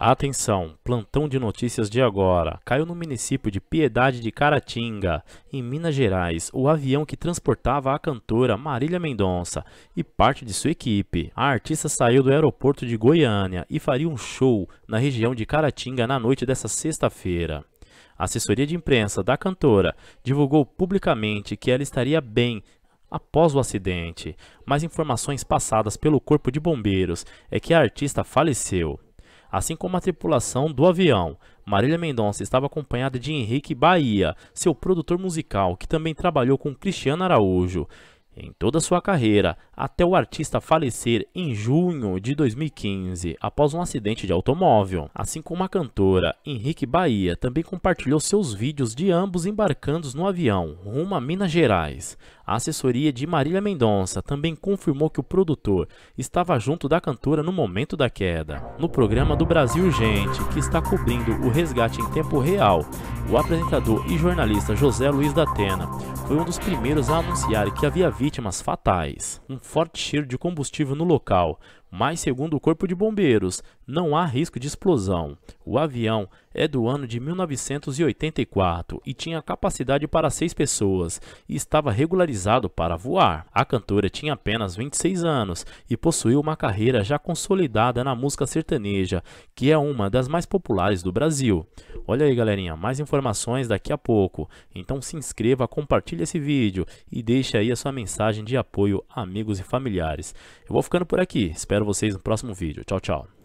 Atenção, plantão de notícias de agora. Caiu no município de Piedade de Caratinga, em Minas Gerais, o avião que transportava a cantora Marília Mendonça e parte de sua equipe. A artista saiu do aeroporto de Goiânia e faria um show na região de Caratinga na noite dessa sexta-feira. A assessoria de imprensa da cantora divulgou publicamente que ela estaria bem após o acidente, mas informações passadas pelo Corpo de Bombeiros é que a artista faleceu assim como a tripulação do avião. Marília Mendonça estava acompanhada de Henrique Bahia, seu produtor musical, que também trabalhou com Cristiano Araújo. Em toda sua carreira, até o artista falecer em junho de 2015 após um acidente de automóvel. Assim como a cantora, Henrique Bahia também compartilhou seus vídeos de ambos embarcando no avião rumo a Minas Gerais. A assessoria de Marília Mendonça também confirmou que o produtor estava junto da cantora no momento da queda. No programa do Brasil Urgente, que está cobrindo o resgate em tempo real, o apresentador e jornalista José Luiz da Atena foi um dos primeiros a anunciar que havia vítimas fatais. Um forte cheiro de combustível no local mas segundo o Corpo de Bombeiros, não há risco de explosão. O avião é do ano de 1984 e tinha capacidade para seis pessoas e estava regularizado para voar. A cantora tinha apenas 26 anos e possuiu uma carreira já consolidada na música sertaneja, que é uma das mais populares do Brasil. Olha aí, galerinha, mais informações daqui a pouco. Então se inscreva, compartilhe esse vídeo e deixe aí a sua mensagem de apoio a amigos e familiares. Eu vou ficando por aqui. Espero Espero vocês no próximo vídeo. Tchau, tchau.